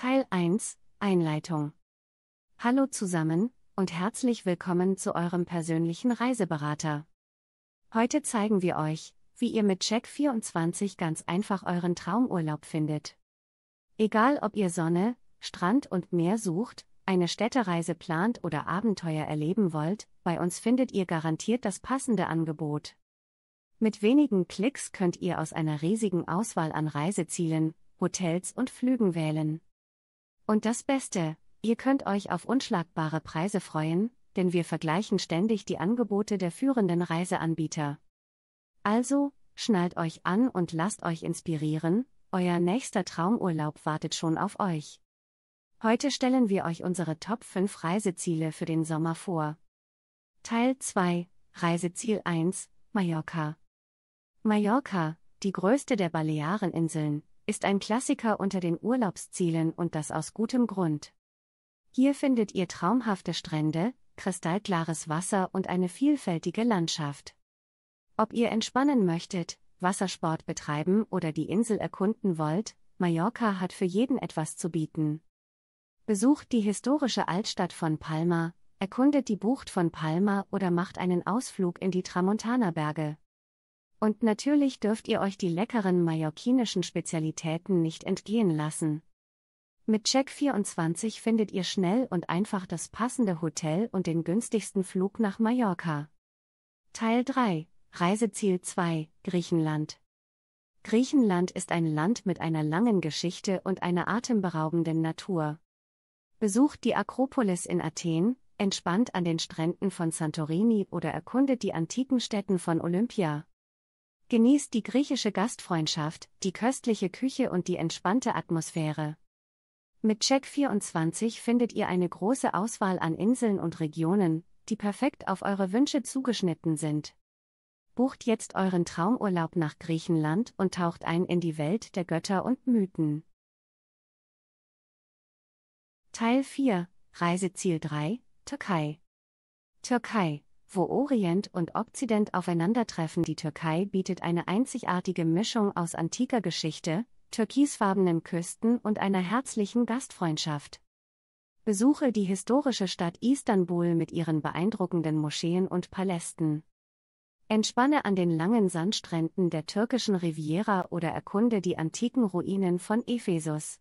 Teil 1 Einleitung Hallo zusammen und herzlich willkommen zu eurem persönlichen Reiseberater. Heute zeigen wir euch, wie ihr mit Check 24 ganz einfach euren Traumurlaub findet. Egal ob ihr Sonne, Strand und Meer sucht, eine Städtereise plant oder Abenteuer erleben wollt, bei uns findet ihr garantiert das passende Angebot. Mit wenigen Klicks könnt ihr aus einer riesigen Auswahl an Reisezielen, Hotels und Flügen wählen. Und das Beste, ihr könnt euch auf unschlagbare Preise freuen, denn wir vergleichen ständig die Angebote der führenden Reiseanbieter. Also, schnallt euch an und lasst euch inspirieren, euer nächster Traumurlaub wartet schon auf euch. Heute stellen wir euch unsere Top 5 Reiseziele für den Sommer vor. Teil 2 Reiseziel 1 Mallorca Mallorca, die größte der Baleareninseln, ist ein Klassiker unter den Urlaubszielen und das aus gutem Grund. Hier findet ihr traumhafte Strände, kristallklares Wasser und eine vielfältige Landschaft. Ob ihr entspannen möchtet, Wassersport betreiben oder die Insel erkunden wollt, Mallorca hat für jeden etwas zu bieten. Besucht die historische Altstadt von Palma, erkundet die Bucht von Palma oder macht einen Ausflug in die Tramontana-Berge. Und natürlich dürft ihr euch die leckeren mallorquinischen Spezialitäten nicht entgehen lassen. Mit Check24 findet ihr schnell und einfach das passende Hotel und den günstigsten Flug nach Mallorca. Teil 3 Reiseziel 2 Griechenland Griechenland ist ein Land mit einer langen Geschichte und einer atemberaubenden Natur. Besucht die Akropolis in Athen, entspannt an den Stränden von Santorini oder erkundet die antiken Städten von Olympia. Genießt die griechische Gastfreundschaft, die köstliche Küche und die entspannte Atmosphäre. Mit Check 24 findet ihr eine große Auswahl an Inseln und Regionen, die perfekt auf eure Wünsche zugeschnitten sind. Bucht jetzt euren Traumurlaub nach Griechenland und taucht ein in die Welt der Götter und Mythen. Teil 4 Reiseziel 3 Türkei Türkei wo Orient und Okzident aufeinandertreffen. Die Türkei bietet eine einzigartige Mischung aus antiker Geschichte, türkisfarbenen Küsten und einer herzlichen Gastfreundschaft. Besuche die historische Stadt Istanbul mit ihren beeindruckenden Moscheen und Palästen. Entspanne an den langen Sandstränden der türkischen Riviera oder erkunde die antiken Ruinen von Ephesus.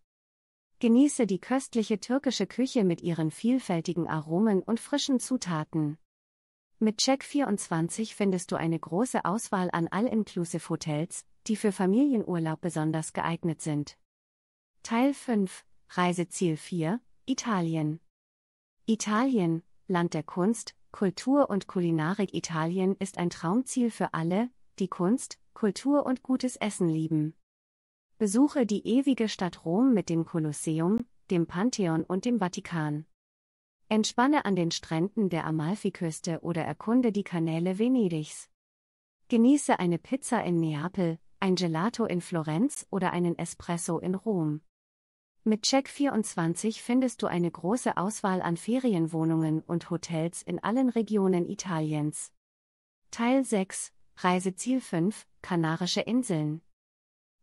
Genieße die köstliche türkische Küche mit ihren vielfältigen Aromen und frischen Zutaten. Mit Check24 findest du eine große Auswahl an All-Inclusive Hotels, die für Familienurlaub besonders geeignet sind. Teil 5 Reiseziel 4 Italien Italien, Land der Kunst, Kultur und Kulinarik Italien ist ein Traumziel für alle, die Kunst, Kultur und gutes Essen lieben. Besuche die ewige Stadt Rom mit dem Kolosseum, dem Pantheon und dem Vatikan. Entspanne an den Stränden der Amalfiküste oder erkunde die Kanäle Venedigs. Genieße eine Pizza in Neapel, ein Gelato in Florenz oder einen Espresso in Rom. Mit Check24 findest du eine große Auswahl an Ferienwohnungen und Hotels in allen Regionen Italiens. Teil 6, Reiseziel 5, Kanarische Inseln.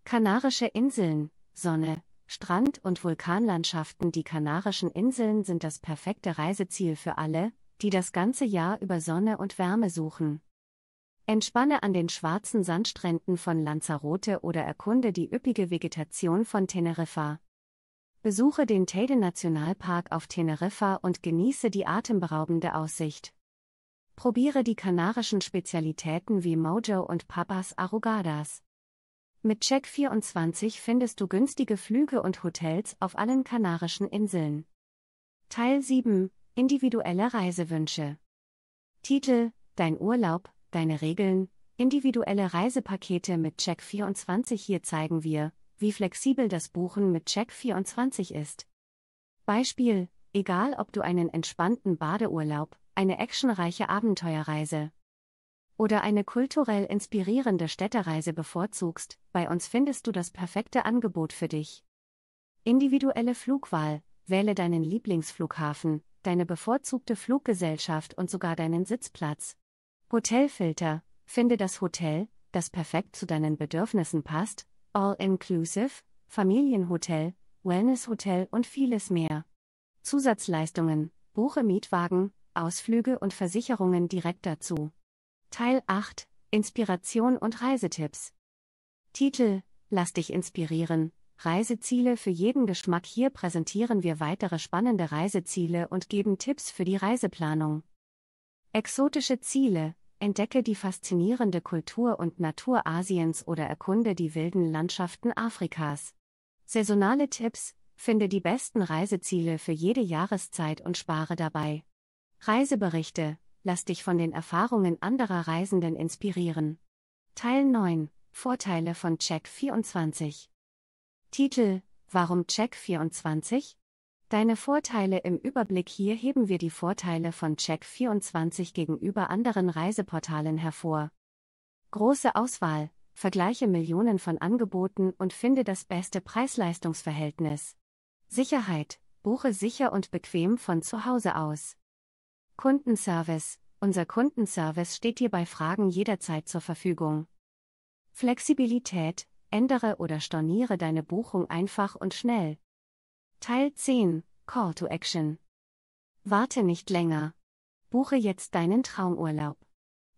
Kanarische Inseln, Sonne, Strand- und Vulkanlandschaften Die Kanarischen Inseln sind das perfekte Reiseziel für alle, die das ganze Jahr über Sonne und Wärme suchen. Entspanne an den schwarzen Sandstränden von Lanzarote oder erkunde die üppige Vegetation von Teneriffa. Besuche den Teide Nationalpark auf Teneriffa und genieße die atemberaubende Aussicht. Probiere die kanarischen Spezialitäten wie Mojo und Papas Arrugadas. Mit Check24 findest du günstige Flüge und Hotels auf allen Kanarischen Inseln. Teil 7 Individuelle Reisewünsche. Titel Dein Urlaub, deine Regeln, individuelle Reisepakete mit Check24 Hier zeigen wir, wie flexibel das Buchen mit Check24 ist. Beispiel, egal ob du einen entspannten Badeurlaub, eine actionreiche Abenteuerreise, oder eine kulturell inspirierende Städtereise bevorzugst, bei uns findest du das perfekte Angebot für dich. Individuelle Flugwahl, wähle deinen Lieblingsflughafen, deine bevorzugte Fluggesellschaft und sogar deinen Sitzplatz. Hotelfilter, finde das Hotel, das perfekt zu deinen Bedürfnissen passt, All-Inclusive, Familienhotel, Wellnesshotel und vieles mehr. Zusatzleistungen, buche Mietwagen, Ausflüge und Versicherungen direkt dazu. Teil 8 Inspiration und Reisetipps. Titel Lass dich inspirieren. Reiseziele für jeden Geschmack. Hier präsentieren wir weitere spannende Reiseziele und geben Tipps für die Reiseplanung. Exotische Ziele. Entdecke die faszinierende Kultur und Natur Asiens oder erkunde die wilden Landschaften Afrikas. Saisonale Tipps. Finde die besten Reiseziele für jede Jahreszeit und spare dabei. Reiseberichte lass dich von den Erfahrungen anderer Reisenden inspirieren. Teil 9 Vorteile von Check 24 Titel Warum Check 24? Deine Vorteile im Überblick Hier heben wir die Vorteile von Check 24 gegenüber anderen Reiseportalen hervor. Große Auswahl, vergleiche Millionen von Angeboten und finde das beste Preis-Leistungs-Verhältnis. Sicherheit, buche sicher und bequem von zu Hause aus. Kundenservice. Unser Kundenservice steht dir bei Fragen jederzeit zur Verfügung. Flexibilität. Ändere oder storniere deine Buchung einfach und schnell. Teil 10. Call to Action. Warte nicht länger. Buche jetzt deinen Traumurlaub.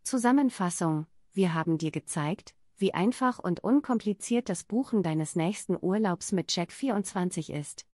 Zusammenfassung. Wir haben dir gezeigt, wie einfach und unkompliziert das Buchen deines nächsten Urlaubs mit Check24 ist.